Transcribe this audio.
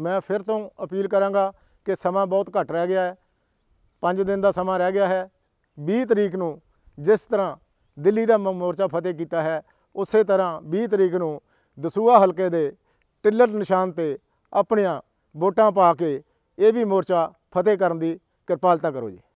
ਮੈਂ ਫਿਰ ਤੋਂ ਅਪੀਲ ਕਰਾਂਗਾ ਕਿ ਸਮਾਂ ਬਹੁਤ ਘੱਟ ਰਹਿ ਗਿਆ ਹੈ 5 ਦਿਨ ਦਾ ਸਮਾਂ ਰਹਿ ਗਿਆ ਹੈ 20 ਤਰੀਕ ਨੂੰ ਜਿਸ ਤਰ੍ਹਾਂ ਦਿੱਲੀ ਦਾ ਮੋਰਚਾ ਫਤਿਹ ਕੀਤਾ ਹੈ ਉਸੇ ਤਰ੍ਹਾਂ 20 ਤਰੀਕ ਨੂੰ ਦਸੂਆ ਹਲਕੇ ਦੇ ਟਿੱਲਰ ਨਿਸ਼ਾਨ ਤੇ ਆਪਣੀਆਂ ਵੋਟਾਂ ਪਾ ਕੇ ਇਹ ਵੀ ਮੋਰਚਾ ਫਤਿਹ ਕਰਨ ਦੀ ਕਿਰਪਾਲਤਾ ਕਰੋ ਜੀ